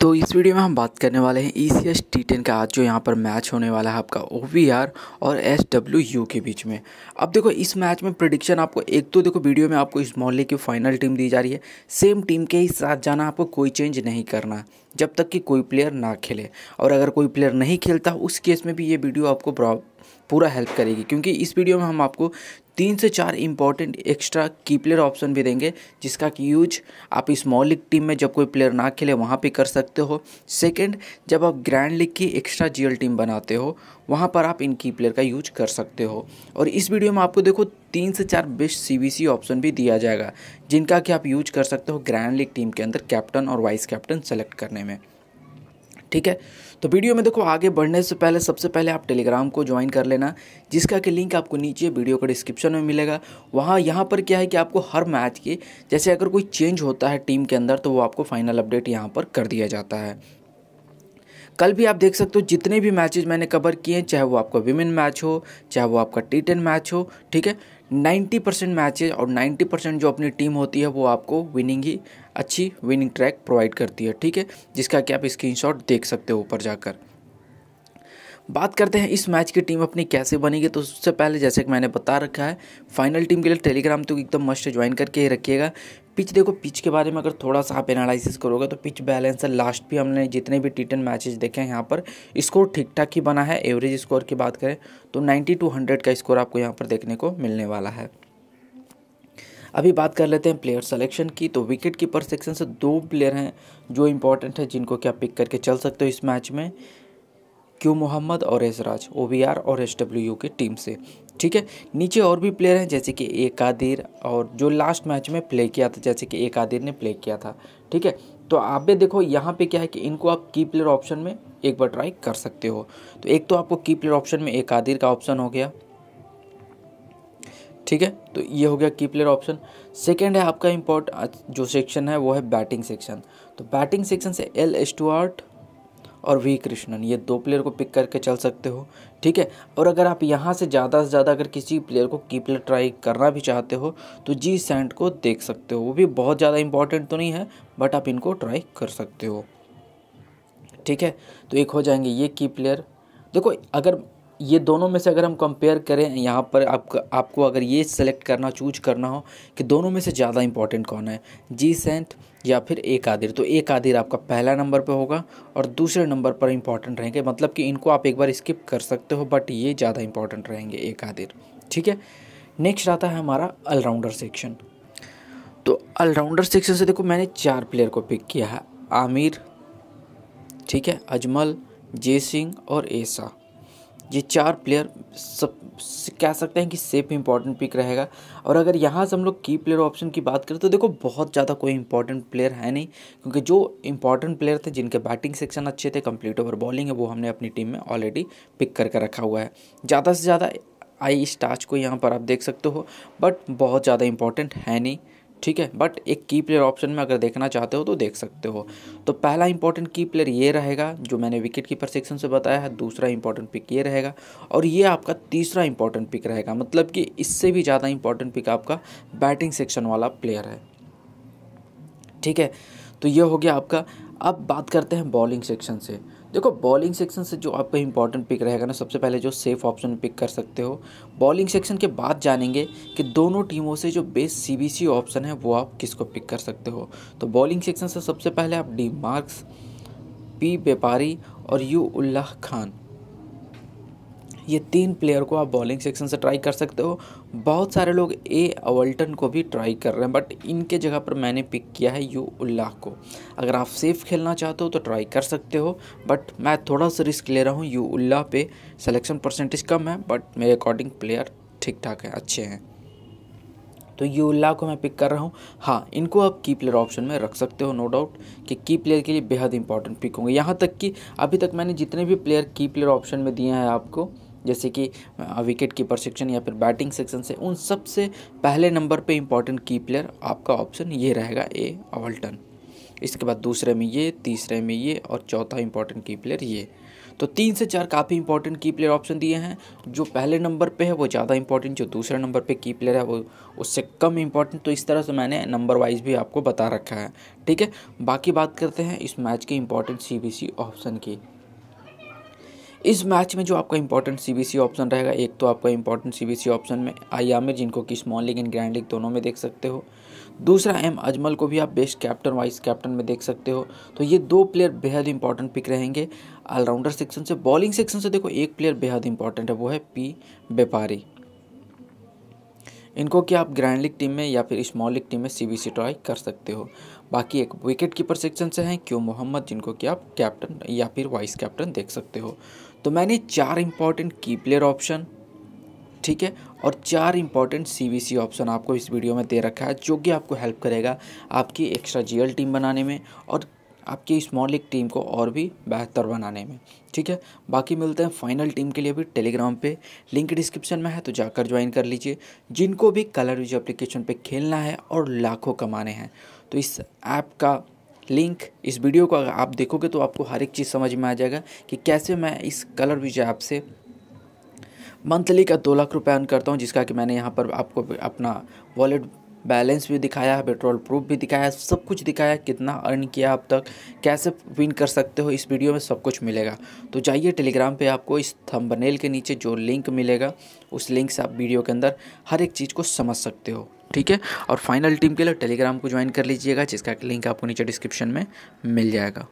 तो इस वीडियो में हम बात करने वाले हैं E C S T ten का आज जो यहाँ पर मैच होने वाला है आपका ओ वी आर और एस डब्ल्यू यू के बीच में अब देखो इस मैच में प्रडिक्शन आपको एक तो देखो वीडियो में आपको इस मोहल्ले की फाइनल टीम दी जा रही है सेम टीम के ही साथ जाना आपको कोई चेंज नहीं करना जब तक कि कोई प्लेयर ना खेले और अगर कोई प्लेयर नहीं खेलता उस केस में भी ये वीडियो आपको पूरा हेल्प करेगी क्योंकि इस वीडियो में हम आपको तीन से चार important extra key player option भी देंगे जिसका कि यूज आप स्मॉल लीग टीम में जब कोई प्लेयर ना खेले वहाँ पे कर सकते हो सेकंड जब आप ग्रैंड लीग की एक्स्ट्रा जीएल टीम बनाते हो वहाँ पर आप इन की प्लेयर का यूज कर सकते हो और इस वीडियो में आपको देखो तीन से चार बेस्ट सी ऑप्शन भी दिया जाएगा जिनका कि आप यूज कर सकते हो ग्रैंड लीग टीम के अंदर कैप्टन और वाइस कैप्टन सेलेक्ट करने में ठीक है तो वीडियो में देखो आगे बढ़ने से पहले सबसे पहले आप टेलीग्राम को ज्वाइन कर लेना जिसका कि लिंक आपको नीचे वीडियो का डिस्क्रिप्शन में मिलेगा वहाँ यहाँ पर क्या है कि आपको हर मैच के जैसे अगर कोई चेंज होता है टीम के अंदर तो वो आपको फाइनल अपडेट यहाँ पर कर दिया जाता है कल भी आप देख सकते हो जितने भी मैचेज मैंने कवर किए हैं चाहे वो आपका विमेन मैच हो चाहे वो आपका टी टेन मैच हो ठीक है 90 परसेंट मैचेज और 90 परसेंट जो अपनी टीम होती है वो आपको विनिंग ही अच्छी विनिंग ट्रैक प्रोवाइड करती है ठीक है जिसका कि आप स्क्रीन देख सकते हो ऊपर जाकर बात करते हैं इस मैच की टीम अपनी कैसे बनेगी तो उससे पहले जैसे कि मैंने बता रखा है फाइनल टीम के लिए टेलीग्राम तो एकदम मस्ट ज्वाइन करके ही रखिएगा पिच देखो पिच के बारे में अगर थोड़ा सा आप एनालिसिस करोगे तो पिच बैलेंस है लास्ट भी हमने जितने भी टी टेन मैचेज देखे हैं यहाँ पर स्कोर ठीक ठाक ही बना है एवरेज स्कोर की बात करें तो नाइन्टी टू हंड्रेड का स्कोर आपको यहाँ पर देखने को मिलने वाला है अभी बात कर लेते हैं प्लेयर सेलेक्शन की तो विकेट कीपर सेक्शन से दो प्लेयर हैं जो इंपॉर्टेंट है जिनको क्या पिक करके चल सकते हो इस मैच में क्यू मोहम्मद और एसराज ओ और एस की टीम से ठीक है नीचे और भी प्लेयर हैं जैसे कि एकादिर और जो लास्ट मैच में प्ले किया था जैसे कि एकादिर ने प्ले किया था ठीक है तो आप भी देखो यहाँ पे क्या है कि इनको आप की प्लेयर ऑप्शन में एक बार ट्राई कर सकते हो तो एक तो आपको की प्लेयर ऑप्शन में एकादिर का ऑप्शन हो गया ठीक है तो ये हो गया की प्लेयर ऑप्शन सेकेंड है आपका इम्पोर्ट जो सेक्शन है वो है बैटिंग सेक्शन तो बैटिंग सेक्शन से एल स्टुअर्ट और वी कृष्णन ये दो प्लेयर को पिक करके चल सकते हो ठीक है और अगर आप यहाँ से ज़्यादा से ज़्यादा अगर किसी प्लेयर को की प्लेयर ट्राई करना भी चाहते हो तो जी सेंट को देख सकते हो वो भी बहुत ज़्यादा इंपॉर्टेंट तो नहीं है बट आप इनको ट्राई कर सकते हो ठीक है तो एक हो जाएंगे ये की प्लेयर देखो अगर ये दोनों में से अगर हम कंपेयर करें यहाँ पर आप, आपको अगर ये सेलेक्ट करना चूज करना हो कि दोनों में से ज़्यादा इंपॉर्टेंट कौन है जी सेंट या फिर एक आदिर तो एक आदिर आपका पहला नंबर पे होगा और दूसरे नंबर पर इंपॉर्टेंट रहेंगे मतलब कि इनको आप एक बार स्किप कर सकते हो बट ये ज़्यादा इंपॉर्टेंट रहेंगे एक आदिर ठीक है नेक्स्ट आता है हमारा ऑलराउंडर सेक्शन तो ऑलराउंडर सेक्शन से देखो मैंने चार प्लेयर को पिक किया है आमिर ठीक है अजमल जय सिंह और ऐसा ये चार प्लेयर सब कह सकते हैं कि सेफ इंपॉर्टेंट पिक रहेगा और अगर यहाँ से हम लोग की प्लेयर ऑप्शन की बात करें तो देखो बहुत ज़्यादा कोई इंपॉर्टेंट प्लेयर है नहीं क्योंकि जो इंपॉर्टेंट प्लेयर थे जिनके बैटिंग सेक्शन अच्छे थे कंप्लीट ओवर बॉलिंग है वो हमने अपनी टीम में ऑलरेडी पिक करके रखा हुआ है ज़्यादा से ज़्यादा आई स्टाच को यहाँ पर आप देख सकते हो बट बहुत ज़्यादा इंपॉर्टेंट है नहीं ठीक है बट एक की प्लेयर ऑप्शन में अगर देखना चाहते हो तो देख सकते हो तो पहला इंपॉर्टेंट की प्लेयर ये रहेगा जो मैंने विकेट कीपर सेक्शन से बताया है दूसरा इंपॉर्टेंट पिक ये रहेगा और ये आपका तीसरा इंपॉर्टेंट पिक रहेगा मतलब कि इससे भी ज़्यादा इंपॉर्टेंट पिक आपका बैटिंग सेक्शन वाला प्लेयर है ठीक है तो ये हो गया आपका अब बात करते हैं बॉलिंग सेक्शन से देखो बॉलिंग सेक्शन से जो आपका इंपॉर्टेंट पिक रहेगा ना सबसे पहले जो सेफ ऑप्शन पिक कर सकते हो बॉलिंग सेक्शन के बाद जानेंगे कि दोनों टीमों से जो बेस्ट सीबीसी ऑप्शन है वो आप किसको पिक कर सकते हो तो बॉलिंग सेक्शन से सबसे पहले आप डी मार्क्स पी व्यापारी और यू उल्लाह खान ये तीन प्लेयर को आप बॉलिंग सेक्शन से ट्राई कर सकते हो बहुत सारे लोग ए अवल्टन को भी ट्राई कर रहे हैं बट इनके जगह पर मैंने पिक किया है यू उल्लाह को अगर आप सेफ खेलना चाहते हो तो ट्राई कर सकते हो बट मैं थोड़ा सा रिस्क ले रहा हूँ यू उल्लाह पे सलेक्शन परसेंटेज कम है बट मेरे अकॉर्डिंग प्लेयर ठीक ठाक है अच्छे हैं तो ये उल्लाह को मैं पिक कर रहा हूँ हाँ इनको आप की प्लेयर ऑप्शन में रख सकते हो नो डाउट कि की प्लेयर के लिए बेहद इंपॉर्टेंट पिक होंगे यहाँ तक कि अभी तक मैंने जितने भी प्लेयर की प्लेयर ऑप्शन में दिए हैं आपको जैसे कि विकेट कीपर सेक्शन या फिर बैटिंग सेक्शन से उन सबसे पहले नंबर पे इम्पॉर्टेंट की प्लेयर आपका ऑप्शन ये रहेगा ए अवल्टन इसके बाद दूसरे में ये तीसरे में ये और चौथा इंपॉर्टेंट की प्लेयर ये तो तीन से चार काफ़ी इंपॉर्टेंट की प्लेयर ऑप्शन दिए हैं जो पहले नंबर पे है वो ज़्यादा इंपॉर्टेंट जो दूसरे नंबर पे की प्लेयर है वो उससे कम इंपॉर्टेंट तो इस तरह से मैंने नंबर वाइज भी आपको बता रखा है ठीक है बाकी बात करते हैं इस मैच के इंपॉर्टेंट सी ऑप्शन की इस मैच में जो आपका इंपॉर्टेंट सीबीसी ऑप्शन रहेगा एक तो आपका इंपॉर्टेंट सीबीसी ऑप्शन में आई आमिर जिनको कि small league and grand league दोनों में देख सकते हो दूसरा एम अजमल को भी आप बेस्ट कैप्टन वाइस कैप्टन में देख सकते हो तो ये दो प्लेयर बेहद इंपॉर्टेंट पिक रहेंगे ऑलराउंडर सेक्शन से बॉलिंग सेक्शन से देखो एक प्लेयर बेहद इंपॉर्टेंट है वो है पी व्यापारी इनको कि आप ग्रैंड लीग टीम में या फिर स्मॉल लीग टीम में सी बी सी ट्राई कर सकते हो बाकी एक विकेट कीपर सेक्शन से हैं क्यों मोहम्मद जिनको कि आप कैप्टन या फिर वाइस कैप्टन देख सकते हो तो मैंने चार इंपॉर्टेंट की प्लेयर ऑप्शन ठीक है और चार इंपॉर्टेंट सी ऑप्शन आपको इस वीडियो में दे रखा है जो कि आपको हेल्प करेगा आपकी एक्स्ट्रा एल टीम बनाने में और आपकी स्मॉल लीग टीम को और भी बेहतर बनाने में ठीक है बाकी मिलते हैं फाइनल टीम के लिए भी टेलीग्राम पे लिंक डिस्क्रिप्शन में है तो जाकर ज्वाइन कर लीजिए जिनको भी कलर यूज एप्लीकेशन पे खेलना है और लाखों कमाने हैं तो इस ऐप का लिंक इस वीडियो को अगर आप देखोगे तो आपको हर एक चीज़ समझ में आ जाएगा कि कैसे मैं इस कलर विजय ऐप से मंथली का दो लाख रुपये अर्न करता हूँ जिसका कि मैंने यहाँ पर आपको अपना वॉलेट बैलेंस भी दिखाया है पेट्रोल प्रूफ भी दिखाया है सब कुछ दिखाया कितना अर्न किया अब तक कैसे विन कर सकते हो इस वीडियो में सब कुछ मिलेगा तो जाइए टेलीग्राम पे आपको इस थंबनेल के नीचे जो लिंक मिलेगा उस लिंक से आप वीडियो के अंदर हर एक चीज़ को समझ सकते हो ठीक है और फाइनल टीम के लिए टेलीग्राम को ज्वाइन कर लीजिएगा जिसका लिंक आपको नीचे डिस्क्रिप्शन में मिल जाएगा